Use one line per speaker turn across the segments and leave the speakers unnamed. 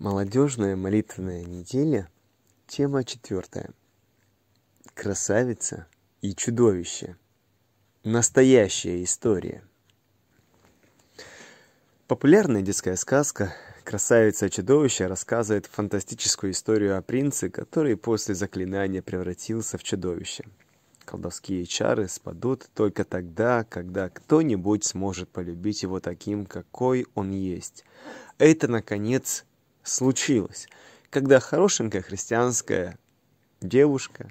Молодежная молитвенная неделя, тема четвертая. Красавица и чудовище. Настоящая история. Популярная детская сказка «Красавица и чудовище» рассказывает фантастическую историю о принце, который после заклинания превратился в чудовище. Колдовские чары спадут только тогда, когда кто-нибудь сможет полюбить его таким, какой он есть. Это, наконец, случилось, когда хорошенькая христианская девушка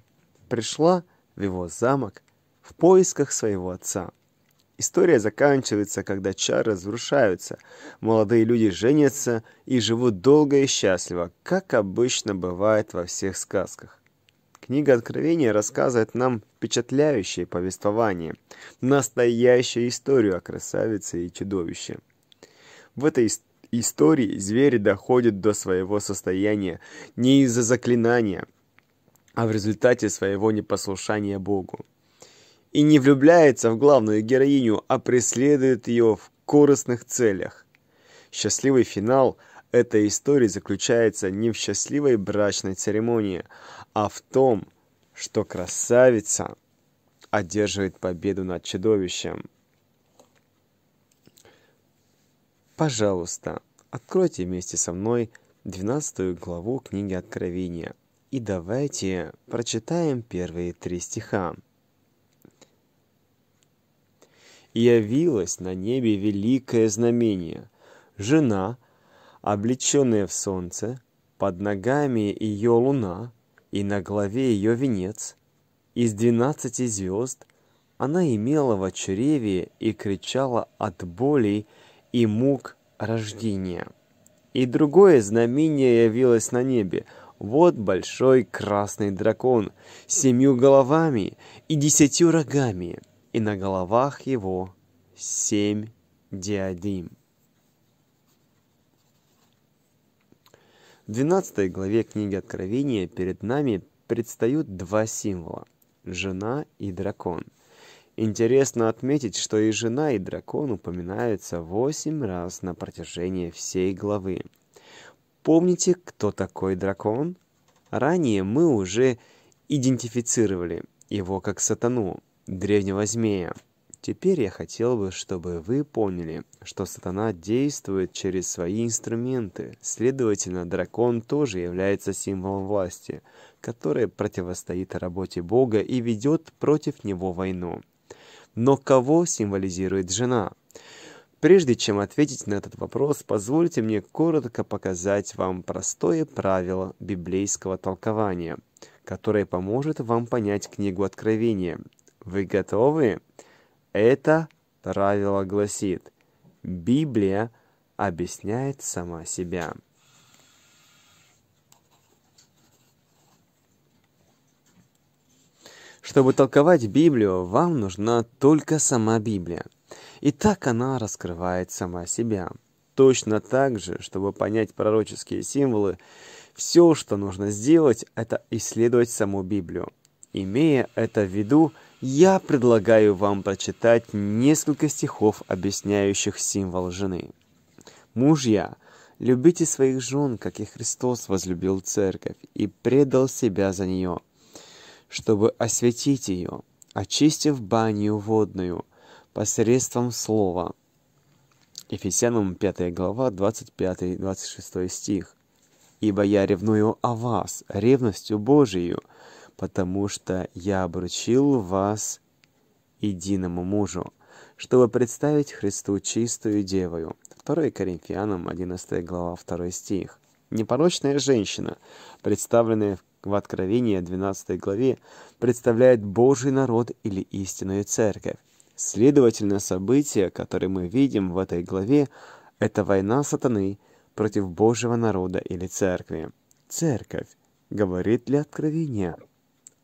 пришла в его замок в поисках своего отца. История заканчивается, когда чары разрушаются, молодые люди женятся и живут долго и счастливо, как обычно бывает во всех сказках. Книга Откровения рассказывает нам впечатляющее повествование, настоящую историю о красавице и чудовище. В этой Истории зверь доходит до своего состояния не из-за заклинания, а в результате своего непослушания Богу. И не влюбляется в главную героиню, а преследует ее в корыстных целях. Счастливый финал этой истории заключается не в счастливой брачной церемонии, а в том, что красавица одерживает победу над чудовищем. Пожалуйста, откройте вместе со мной 12 главу книги Откровения и давайте прочитаем первые три стиха. «Явилось на небе великое знамение. Жена, облеченная в солнце, под ногами ее луна, и на голове ее венец. Из двенадцати звезд она имела в чреве и кричала от болей, и мук рождения. И другое знамение явилось на небе. Вот большой красный дракон с семью головами и десятью рогами, и на головах его семь диадим. В 12 главе книги Откровения перед нами предстают два символа – жена и дракон – Интересно отметить, что и жена, и дракон упоминаются восемь раз на протяжении всей главы. Помните, кто такой дракон? Ранее мы уже идентифицировали его как сатану, древнего змея. Теперь я хотел бы, чтобы вы поняли, что сатана действует через свои инструменты. Следовательно, дракон тоже является символом власти, которая противостоит работе Бога и ведет против него войну. Но кого символизирует жена? Прежде чем ответить на этот вопрос, позвольте мне коротко показать вам простое правило библейского толкования, которое поможет вам понять книгу Откровения. Вы готовы? Это правило гласит «Библия объясняет сама себя». Чтобы толковать Библию, вам нужна только сама Библия. И так она раскрывает сама себя. Точно так же, чтобы понять пророческие символы, все, что нужно сделать, это исследовать саму Библию. Имея это в виду, я предлагаю вам прочитать несколько стихов, объясняющих символ жены. Мужья, любите своих жен, как и Христос возлюбил церковь и предал себя за нее – чтобы осветить ее, очистив баню водную посредством слова. Ефесянам 5 глава 25-26 стих. «Ибо я ревную о вас ревностью Божию, потому что я обручил вас единому мужу, чтобы представить Христу чистую девою». 2 Коринфянам 11 глава 2 стих. Непорочная женщина, представленная в в Откровении 12 главе представляет Божий народ или истинную церковь. Следовательно, события, которые мы видим в этой главе, это война сатаны против Божьего народа или церкви. Церковь говорит ли Откровение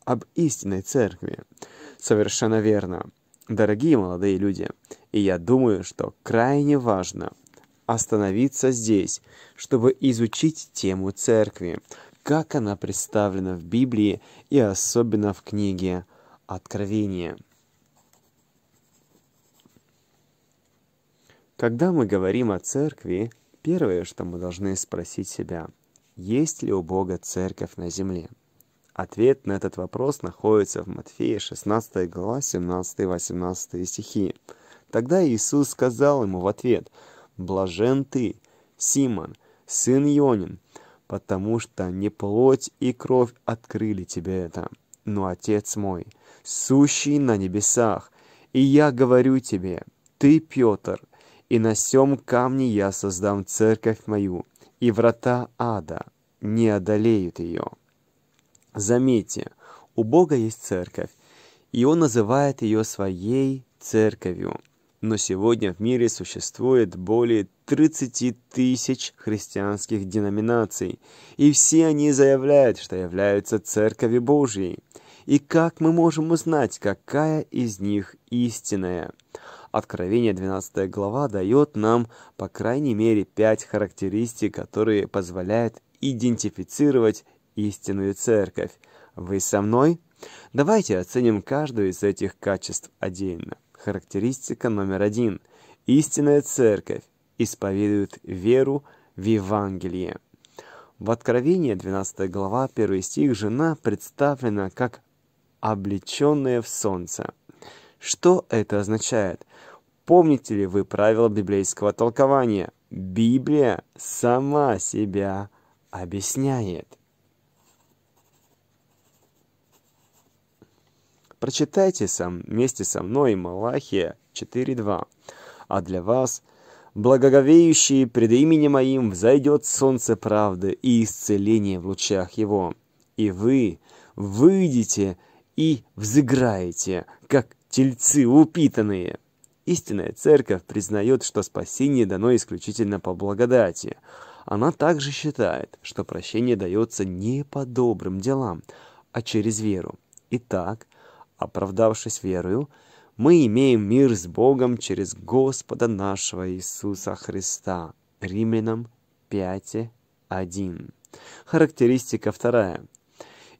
об истинной церкви? Совершенно верно. Дорогие молодые люди, и я думаю, что крайне важно – остановиться здесь, чтобы изучить тему церкви, как она представлена в Библии и особенно в книге Откровения. Когда мы говорим о церкви, первое, что мы должны спросить себя, есть ли у Бога церковь на земле? Ответ на этот вопрос находится в Матфея 16 глава 17-18 стихи. Тогда Иисус сказал ему в ответ, «Блажен ты, Симон, сын Ионин, потому что не плоть и кровь открыли тебе это, но Отец мой, сущий на небесах. И я говорю тебе, ты, Петр, и на сём камне я создам церковь мою, и врата ада не одолеют ее». Заметьте, у Бога есть церковь, и Он называет ее своей церковью – но сегодня в мире существует более 30 тысяч христианских деноминаций, и все они заявляют, что являются Церковью Божьей. И как мы можем узнать, какая из них истинная? Откровение 12 глава дает нам, по крайней мере, пять характеристик, которые позволяют идентифицировать истинную церковь. Вы со мной? Давайте оценим каждую из этих качеств отдельно. Характеристика номер один. Истинная церковь исповедует веру в Евангелие. В Откровении 12 глава 1 стих жена представлена как облеченная в солнце. Что это означает? Помните ли вы правила библейского толкования? Библия сама себя объясняет. Прочитайте сам, вместе со мной Малахия 4.2. «А для вас, благоговеющие пред именем моим, взойдет солнце правды и исцеление в лучах его. И вы выйдете и взыграете, как тельцы упитанные». Истинная церковь признает, что спасение дано исключительно по благодати. Она также считает, что прощение дается не по добрым делам, а через веру. Итак, оправдавшись верою, мы имеем мир с Богом через Господа нашего Иисуса Христа. Римлянам 5.1. Характеристика вторая.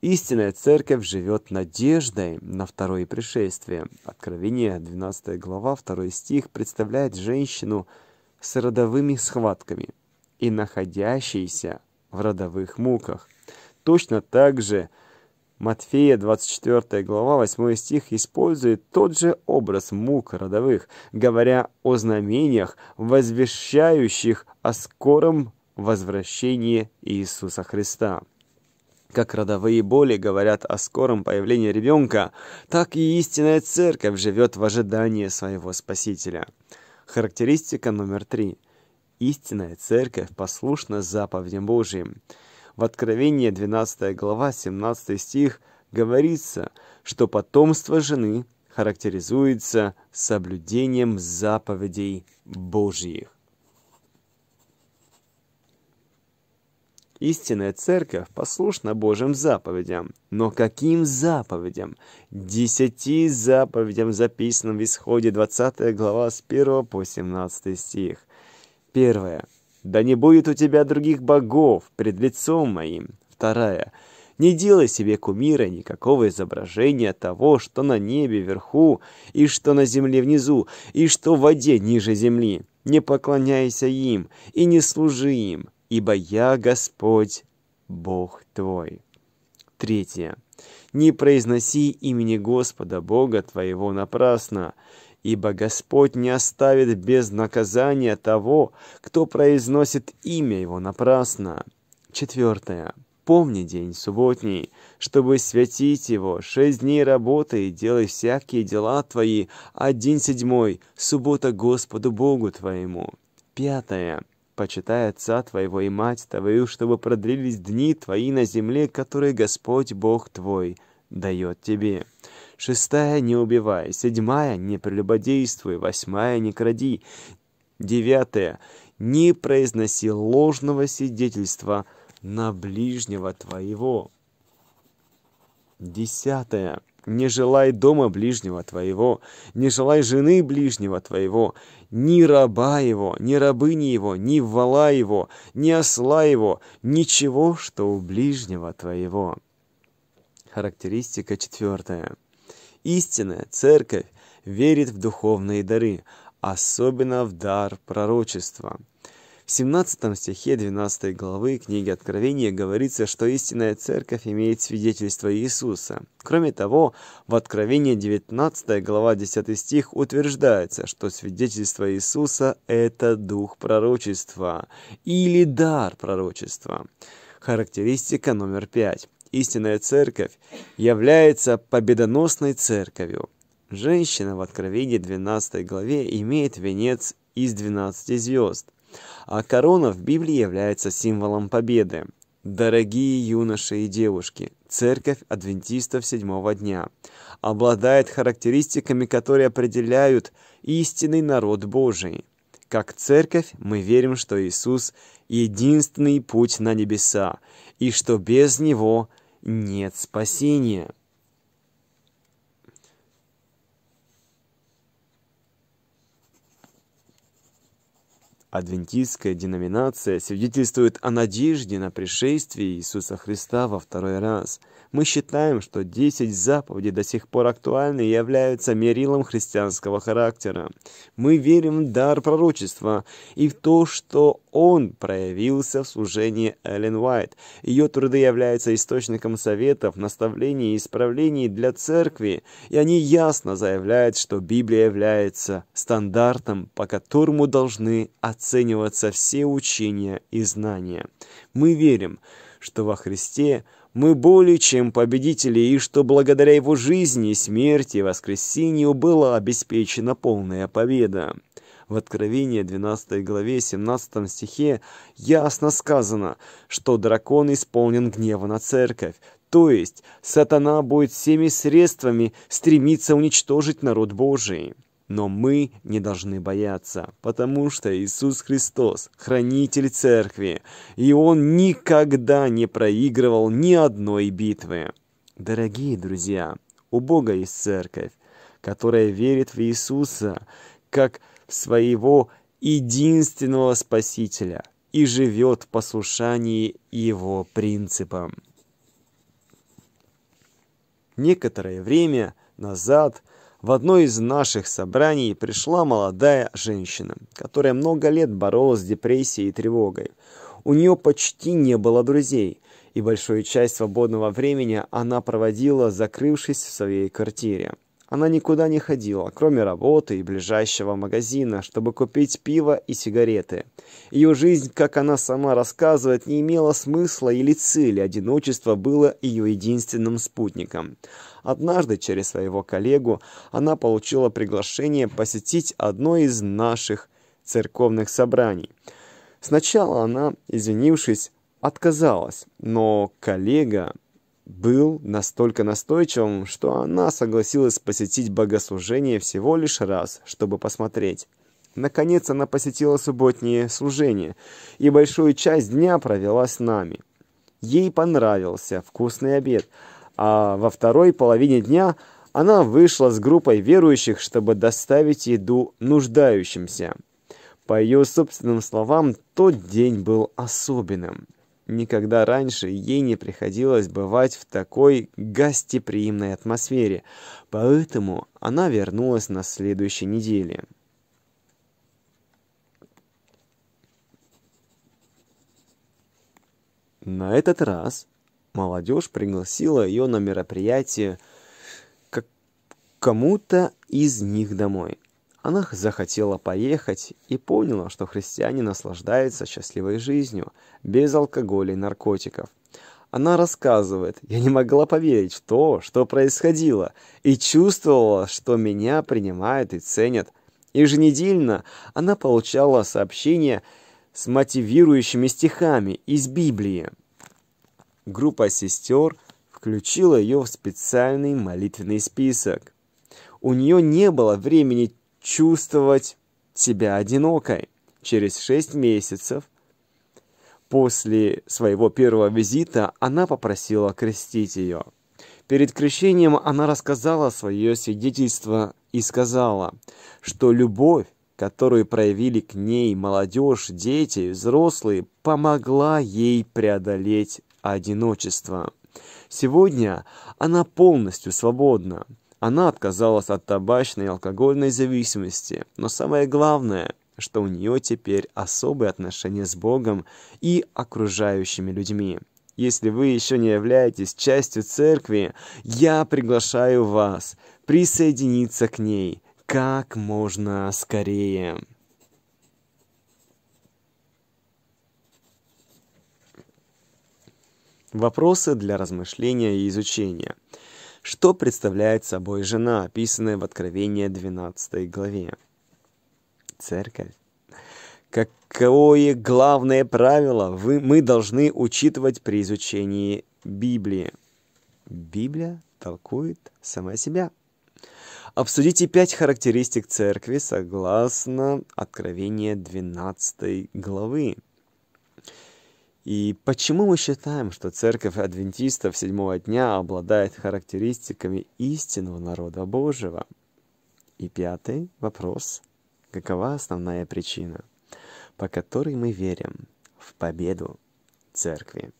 Истинная церковь живет надеждой на второе пришествие. Откровение 12 глава 2 стих представляет женщину с родовыми схватками и находящейся в родовых муках. Точно так же – Матфея, 24 глава, 8 стих, использует тот же образ мук родовых, говоря о знамениях, возвещающих о скором возвращении Иисуса Христа. Как родовые боли говорят о скором появлении ребенка, так и истинная церковь живет в ожидании своего Спасителя. Характеристика номер три. Истинная церковь послушна заповедям Божьим. В Откровении 12 глава 17 стих говорится, что потомство жены характеризуется соблюдением заповедей Божьих. Истинная церковь послушна Божьим заповедям. Но каким заповедям? Десяти заповедям, записанным в Исходе 20 глава с 1 по 17 стих. Первое. Да не будет у тебя других богов пред лицом моим. Вторая. Не делай себе кумира никакого изображения того, что на небе вверху, и что на земле внизу, и что в воде ниже земли. Не поклоняйся им и не служи им, ибо я Господь, Бог твой. Третье. Не произноси имени Господа Бога твоего напрасно, ибо Господь не оставит без наказания того, кто произносит имя Его напрасно. Четвертое. Помни день субботний, чтобы святить его. Шесть дней работы и делай всякие дела твои, а день седьмой — суббота Господу Богу твоему. Пятое. Почитай отца твоего и мать твою, чтобы продлились дни твои на земле, которые Господь Бог твой дает тебе шестая — не убивай, седьмая — не прелюбодействуй, восьмая — не кради, девятая — не произноси ложного свидетельства на ближнего твоего. Десятая — не желай дома ближнего твоего, не желай жены ближнего твоего, ни раба его, ни рабыни его, ни вала его, ни осла его, ничего, что у ближнего твоего. Характеристика четвертая. Истинная церковь верит в духовные дары, особенно в дар пророчества. В 17 стихе 12 главы книги Откровения говорится, что истинная церковь имеет свидетельство Иисуса. Кроме того, в Откровении 19 глава 10 стих утверждается, что свидетельство Иисуса – это дух пророчества или дар пророчества. Характеристика номер пять истинная церковь является победоносной церковью. Женщина в Откровении 12 главе имеет венец из 12 звезд, а корона в Библии является символом победы. Дорогие юноши и девушки, Церковь Адвентистов седьмого дня обладает характеристиками, которые определяют истинный народ Божий. Как Церковь мы верим, что Иисус – единственный путь на небеса, и что без Него – нет спасения. Адвентистская деноминация свидетельствует о надежде на пришествие Иисуса Христа во второй раз. Мы считаем, что десять заповедей до сих пор актуальны и являются мерилом христианского характера. Мы верим в дар пророчества и в то, что он проявился в служении Эллен Уайт. Ее труды являются источником советов, наставлений и исправлений для церкви, и они ясно заявляют, что Библия является стандартом, по которому должны оценивать оцениваться все учения и знания. Мы верим, что во Христе мы более чем победители и что благодаря Его жизни, смерти и воскресению была обеспечена полная победа. В Откровении 12 главе 17 стихе ясно сказано, что дракон исполнен гнева на церковь, то есть сатана будет всеми средствами стремиться уничтожить народ Божий. Но мы не должны бояться, потому что Иисус Христос – хранитель церкви, и Он никогда не проигрывал ни одной битвы. Дорогие друзья, у Бога есть церковь, которая верит в Иисуса как в своего единственного Спасителя и живет в послушании Его принципам. Некоторое время назад – в одно из наших собраний пришла молодая женщина, которая много лет боролась с депрессией и тревогой. У нее почти не было друзей, и большую часть свободного времени она проводила, закрывшись в своей квартире. Она никуда не ходила, кроме работы и ближайшего магазина, чтобы купить пиво и сигареты. Ее жизнь, как она сама рассказывает, не имела смысла или цели, одиночество было ее единственным спутником. Однажды через своего коллегу она получила приглашение посетить одно из наших церковных собраний. Сначала она, извинившись, отказалась, но коллега был настолько настойчивым, что она согласилась посетить богослужение всего лишь раз, чтобы посмотреть. Наконец она посетила субботнее служение и большую часть дня провела с нами. Ей понравился вкусный обед, а во второй половине дня она вышла с группой верующих, чтобы доставить еду нуждающимся. По ее собственным словам, тот день был особенным. Никогда раньше ей не приходилось бывать в такой гостеприимной атмосфере, поэтому она вернулась на следующей неделе. На этот раз молодежь пригласила ее на мероприятие к кому-то из них домой. Она захотела поехать и поняла, что христиане наслаждаются счастливой жизнью, без алкоголя и наркотиков. Она рассказывает, я не могла поверить в то, что происходило, и чувствовала, что меня принимают и ценят. Еженедельно она получала сообщения с мотивирующими стихами из Библии. Группа сестер включила ее в специальный молитвенный список. У нее не было времени чувствовать себя одинокой. Через шесть месяцев после своего первого визита она попросила крестить ее. Перед крещением она рассказала свое свидетельство и сказала, что любовь, которую проявили к ней молодежь, дети, взрослые, помогла ей преодолеть одиночество. Сегодня она полностью свободна. Она отказалась от табачной и алкогольной зависимости, но самое главное, что у нее теперь особые отношения с Богом и окружающими людьми. Если вы еще не являетесь частью церкви, я приглашаю вас присоединиться к ней как можно скорее. Вопросы для размышления и изучения – что представляет собой жена, описанная в Откровении 12 главе. Церковь. Какое главное правило вы, мы должны учитывать при изучении Библии? Библия толкует сама себя. Обсудите пять характеристик церкви согласно Откровения 12 главы. И почему мы считаем, что церковь адвентистов седьмого дня обладает характеристиками истинного народа Божьего? И пятый вопрос. Какова основная причина, по которой мы верим в победу церкви?